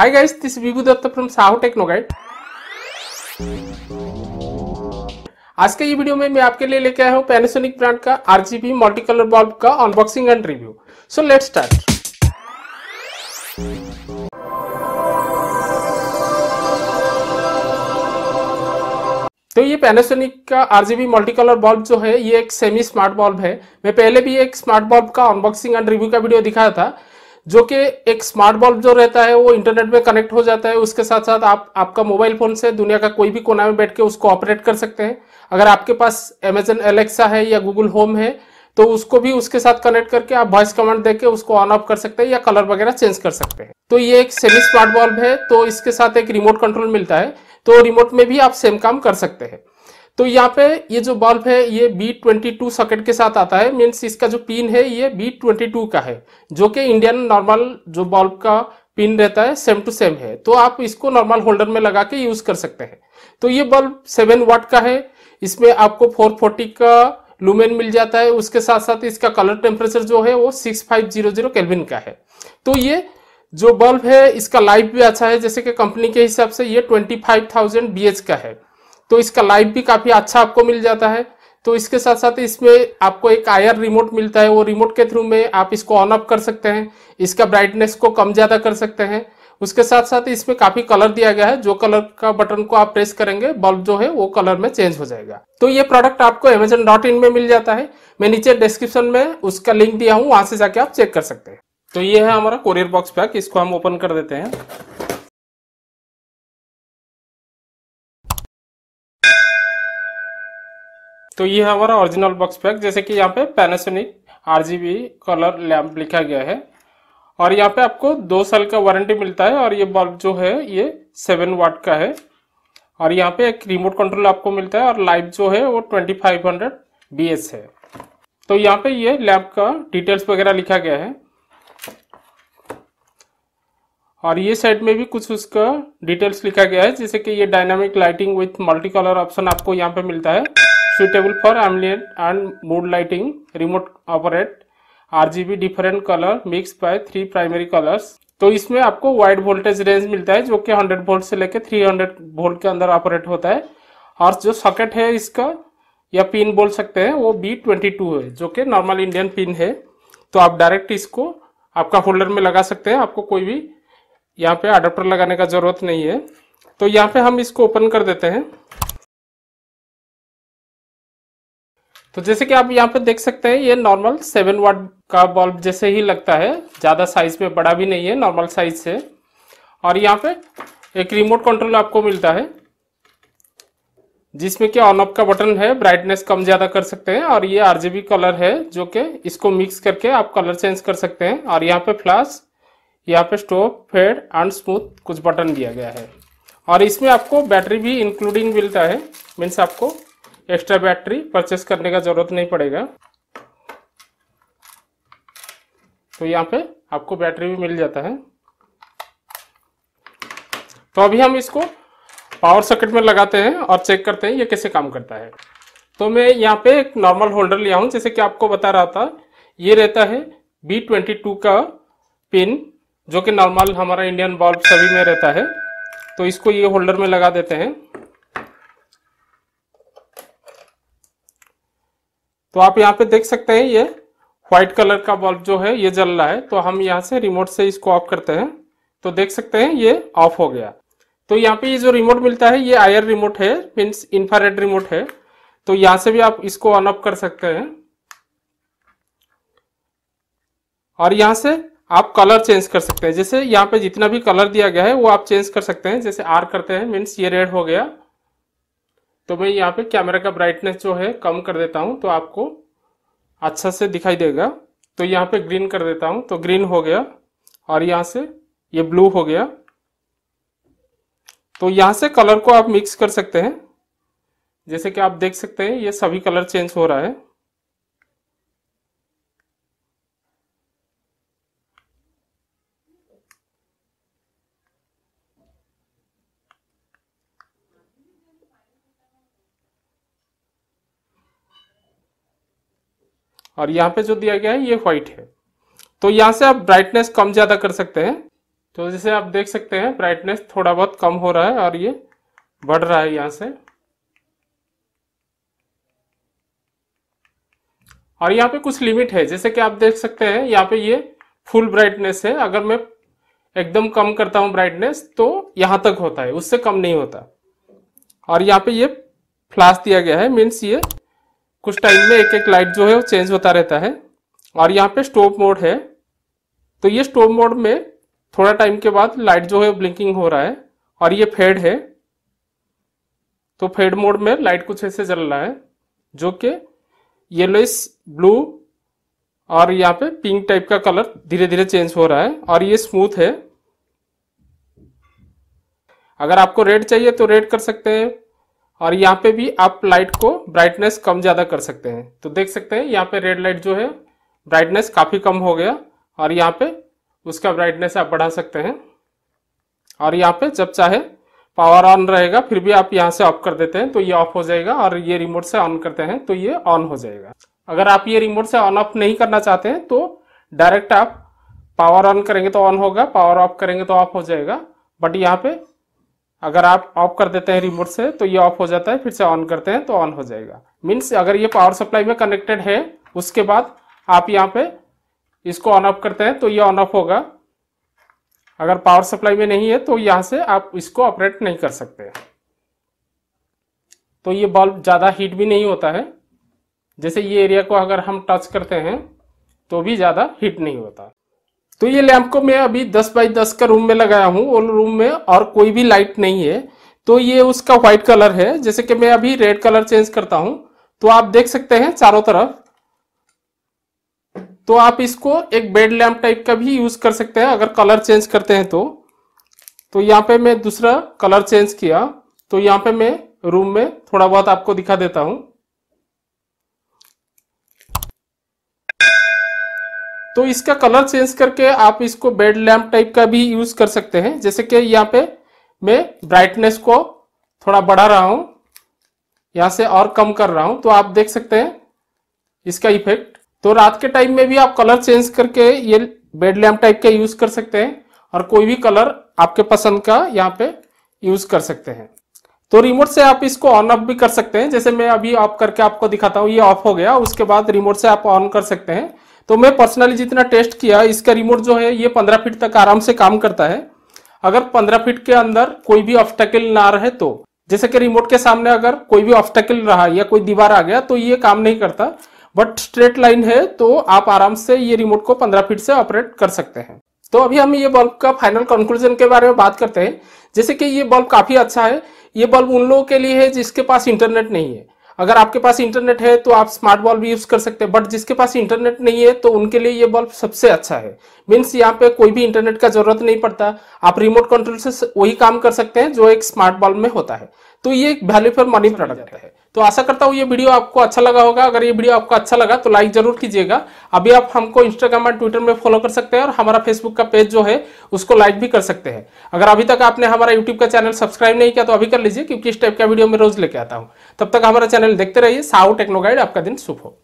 Hi guys, this is Vibhu Datta from Sahu Techno Guide. आज के ये video में मैं आपके लिए लेके आया हूँ पैनासोनिक ब्रांड का आरजीबी मल्टी कलर बल्ब का unboxing and review so let's start तो ये पैनासोनिक का आरजीबी मल्टी कलर बल्ब जो है ये एक सेमी स्मार्ट बल्ब है मैं पहले भी एक स्मार्ट बल्ब का अनबॉक्सिंग एंड रिव्यू का वीडियो दिखाया था जो कि एक स्मार्ट बल्ब जो रहता है वो इंटरनेट में कनेक्ट हो जाता है उसके साथ साथ आप आपका मोबाइल फोन से दुनिया का कोई भी कोना में बैठ के उसको ऑपरेट कर सकते हैं अगर आपके पास अमेजन एलेक्सा है या गूगल होम है तो उसको भी उसके साथ कनेक्ट करके आप वॉइस कमांड देके उसको ऑन ऑफ कर सकते हैं या कलर वगैरह चेंज कर सकते हैं तो ये एक सेमी स्मार्ट बल्ब है तो इसके साथ एक रिमोट कंट्रोल मिलता है तो रिमोट में भी आप सेम काम कर सकते हैं तो यहाँ पे ये जो बल्ब है ये बी ट्वेंटी टू सॉकेट के साथ आता है मीन्स इसका जो पिन है ये बी ट्वेंटी टू का है जो कि इंडियन नॉर्मल जो बल्ब का पिन रहता है सेम टू सेम है तो आप इसको नॉर्मल होल्डर में लगा के यूज कर सकते हैं तो ये बल्ब सेवन वाट का है इसमें आपको फोर फोर्टी का लुमेन मिल जाता है उसके साथ साथ इसका कलर टेम्परेचर जो है वो six five zero zero kelvin का है तो ये जो बल्ब है इसका लाइफ भी अच्छा है जैसे कि कंपनी के हिसाब से ये twenty five thousand B H का है तो इसका लाइफ भी काफ़ी अच्छा आपको मिल जाता है तो इसके साथ साथ इसमें आपको एक आयर रिमोट मिलता है वो रिमोट के थ्रू में आप इसको ऑन ऑफ कर सकते हैं इसका ब्राइटनेस को कम ज़्यादा कर सकते हैं उसके साथ साथ इसमें काफ़ी कलर दिया गया है जो कलर का बटन को आप प्रेस करेंगे बल्ब जो है वो कलर में चेंज हो जाएगा तो ये प्रोडक्ट आपको अमेजन डॉट इन में मिल जाता है मैं नीचे डिस्क्रिप्शन में उसका लिंक दिया हूँ वहां से जाके आप चेक कर सकते हैं तो ये है हमारा कोरियर बॉक्स पैक इसको हम ओपन कर देते हैं तो ये हमारा ओरिजिनल बॉक्स पैक जैसे कि यहाँ पे पैनासोनिक आर कलर लैम्प लिखा गया है और यहाँ पे आपको दो साल का वारंटी मिलता है और ये बल्ब जो है ये सेवन वाट का है और यहाँ पे एक रिमोट कंट्रोल आपको मिलता है और लाइट जो है वो twenty five hundred B S है तो यहाँ पे ये लैम्प का डिटेल्स वगैरह लिखा गया है और ये साइड में भी कुछ उसका डिटेल्स लिखा गया है जैसे कि ये dynamic lighting with multi colour option आपको यहाँ पे मिलता है suitable for ambient and mood lighting, remote operate, RGB different color mixed by three primary colors. तो इसमें आपको वाइड वोल्टेज रेंज मिलता है जो कि 100 वोल्ट से लेकर 300 वोल्ट के अंदर ऑपरेट होता है और जो सॉकेट है इसका या पिन बोल सकते हैं वो बी ट्वेंटी टू है जो कि नॉर्मल इंडियन पिन है तो आप डायरेक्ट इसको आपका फोल्डर में लगा सकते हैं आपको कोई भी यहाँ पे अडोप्टर लगाने का ज़रूरत नहीं है तो यहाँ पे हम इसको ओपन कर देते हैं तो जैसे कि आप यहाँ पर देख सकते हैं ये नॉर्मल सेवन वाट का बल्ब जैसे ही लगता है ज़्यादा साइज में बड़ा भी नहीं है नॉर्मल साइज से और यहाँ पे एक रिमोट कंट्रोल आपको मिलता है जिसमें कि ऑन ऑफ का बटन है ब्राइटनेस कम ज़्यादा कर सकते हैं और ये आरजीबी कलर है जो कि इसको मिक्स करके आप कलर चेंज कर सकते हैं और यहाँ पे फ्लैश यहाँ पे स्टोव फेड एंड स्मूथ कुछ बटन दिया गया है और इसमें आपको बैटरी भी इंक्लूडिंग मिलता है मीन्स आपको एक्स्ट्रा बैटरी परचेस करने का ज़रूरत नहीं पड़ेगा तो यहाँ पे आपको बैटरी भी मिल जाता है तो अभी हम इसको पावर सॉकेट में लगाते हैं और चेक करते हैं ये कैसे काम करता है तो मैं यहाँ पे एक नॉर्मल होल्डर लिया हूँ जैसे कि आपको बता रहा था ये रहता है बी ट्वेंटी टू का पिन जो कि नॉर्मल हमारा इंडियन बल्ब सभी में रहता है तो इसको ये होल्डर में लगा देते हैं तो आप यहाँ पे देख सकते हैं ये व्हाइट कलर का बल्ब जो है ये जल रहा है तो हम यहाँ से रिमोट से इसको ऑफ करते हैं तो देख सकते हैं ये ऑफ हो गया तो यहाँ पे ये जो रिमोट मिलता है ये आयर रिमोट है मीन्स इंफ्रारेड रिमोट है तो यहाँ से भी आप इसको ऑन ऑफ कर सकते हैं और यहाँ से आप कलर चेंज कर सकते हैं जैसे यहाँ पे जितना भी कलर दिया गया है वो आप चेंज कर सकते हैं जैसे आर करते हैं मीन्स ये रेड हो गया तो मैं यहाँ पे कैमरा का ब्राइटनेस जो है कम कर देता हूँ तो आपको अच्छा से दिखाई देगा तो यहाँ पे ग्रीन कर देता हूँ तो ग्रीन हो गया और यहाँ से ये ब्लू हो गया तो यहाँ से कलर को आप मिक्स कर सकते हैं जैसे कि आप देख सकते हैं ये सभी कलर चेंज हो रहा है और यहाँ पे जो दिया गया है ये व्हाइट है तो यहाँ से आप ब्राइटनेस कम ज़्यादा कर सकते हैं तो जैसे आप देख सकते हैं ब्राइटनेस थोड़ा बहुत कम हो रहा है और ये बढ़ रहा है यहाँ से और यहाँ पे कुछ लिमिट है जैसे कि आप देख सकते हैं यहाँ पे ये फुल ब्राइटनेस है अगर मैं एकदम कम करता हूँ ब्राइटनेस तो यहाँ तक होता है उससे कम नहीं होता और यहाँ पे ये फ्लाश दिया गया है मीन्स ये कुछ टाइम में एक एक लाइट जो है वो चेंज होता रहता है और यहाँ पे स्टोव मोड है तो ये स्टोव मोड में थोड़ा टाइम के बाद लाइट जो है ब्लिंकिंग हो रहा है और ये फेड है तो फेड मोड में लाइट कुछ ऐसे जल रहा है जो कि येलोइस ब्लू और यहाँ पे पिंक टाइप का कलर धीरे धीरे चेंज हो रहा है और ये स्मूथ है अगर आपको रेड चाहिए तो रेड कर सकते हैं और यहाँ पे भी आप लाइट को ब्राइटनेस कम ज़्यादा कर सकते हैं तो देख सकते हैं यहाँ पे रेड लाइट जो है ब्राइटनेस काफ़ी कम हो गया और यहाँ पे उसका ब्राइटनेस आप बढ़ा सकते हैं और यहाँ पे जब चाहे पावर ऑन रहेगा फिर भी आप यहाँ से ऑफ कर देते हैं तो ये ऑफ हो जाएगा और ये रिमोट से ऑन करते हैं तो ये ऑन हो जाएगा अगर आप ये रिमोट से ऑन ऑफ नहीं करना चाहते हैं तो डायरेक्ट आप पावर ऑन करेंगे तो ऑन होगा पावर ऑफ करेंगे तो ऑफ हो जाएगा बट यहाँ पे अगर आप ऑफ कर देते हैं रिमोट से तो ये ऑफ हो जाता है फिर से ऑन करते हैं तो ऑन हो जाएगा मीन्स अगर ये पावर सप्लाई में कनेक्टेड है उसके बाद आप यहाँ पे इसको ऑन ऑफ करते हैं तो ये ऑन ऑफ होगा अगर पावर सप्लाई में नहीं है तो यहाँ से आप इसको ऑपरेट नहीं कर सकते तो ये बल्ब ज़्यादा हीट भी नहीं होता है जैसे ये एरिया को अगर हम टच करते हैं तो भी ज़्यादा हीट नहीं होता तो ये लैम्प को मैं अभी 10 बाई 10 का रूम में लगाया हूँ और रूम में और कोई भी लाइट नहीं है तो ये उसका व्हाइट कलर है जैसे कि मैं अभी रेड कलर चेंज करता हूँ तो आप देख सकते हैं चारों तरफ तो आप इसको एक बेड लैम्प टाइप का भी यूज कर सकते हैं अगर कलर चेंज करते हैं तो तो यहाँ पे मैं दूसरा कलर चेंज किया तो यहाँ पे मैं रूम में थोड़ा बहुत आपको दिखा देता हूँ तो इसका कलर चेंज करके आप इसको बेड लैम्प टाइप का भी यूज कर सकते हैं जैसे कि यहाँ पे मैं ब्राइटनेस को थोड़ा बढ़ा रहा हूं यहां से और कम कर रहा हूं तो आप देख सकते हैं इसका इफेक्ट तो रात के टाइम में भी आप कलर चेंज करके ये बेड लैम्प टाइप का यूज कर सकते हैं और कोई भी कलर आपके पसंद का यहाँ पे यूज कर सकते हैं तो रिमोट से आप इसको ऑन ऑफ भी कर सकते हैं जैसे मैं अभी ऑफ करके आपको दिखाता हूँ ये ऑफ हो गया उसके बाद रिमोट से आप ऑन कर सकते हैं तो मैं पर्सनली जितना टेस्ट किया इसका रिमोट जो है ये पंद्रह फीट तक आराम से काम करता है अगर पंद्रह फीट के अंदर कोई भी ऑफ्टेकल ना रहे तो जैसे कि रिमोट के सामने अगर कोई भी ऑफ्टेकल रहा या कोई दीवार आ गया तो ये काम नहीं करता बट स्ट्रेट लाइन है तो आप आराम से ये रिमोट को पंद्रह फीट से ऑपरेट कर सकते हैं तो अभी हम ये बल्ब का फाइनल कंक्लूजन के बारे में बात करते हैं जैसे कि ये बल्ब काफी अच्छा है ये बल्ब उन लोगों के लिए है जिसके पास इंटरनेट नहीं है अगर आपके पास इंटरनेट है तो आप स्मार्ट बल्ब यूज कर सकते हैं बट जिसके पास इंटरनेट नहीं है तो उनके लिए ये बल्ब सबसे अच्छा है मीन्स यहाँ पे कोई भी इंटरनेट का जरूरत नहीं पड़ता आप रिमोट कंट्रोल से वही काम कर सकते हैं जो एक स्मार्ट बल्ब में होता है तो ये एक वैल्यू फॉर मनी प्रोडक्ट है तो आशा करता हूँ ये वीडियो आपको अच्छा लगा होगा अगर ये वीडियो आपको अच्छा लगा तो लाइक जरूर कीजिएगा अभी आप हमको इंस्टाग्राम और ट्विटर में फॉलो कर सकते हैं और हमारा फेसबुक का पेज जो है उसको लाइक भी कर सकते हैं अगर अभी तक आपने हमारा यूट्यूब का चैनल सब्सक्राइब नहीं किया तो अभी कर लीजिए क्योंकि इस टाइप का वीडियो मैं रोज लेके आता हूँ तब तक हमारा चैनल देखते रहिए साउ टेक्नो गाइड आपका दिन शुभ हो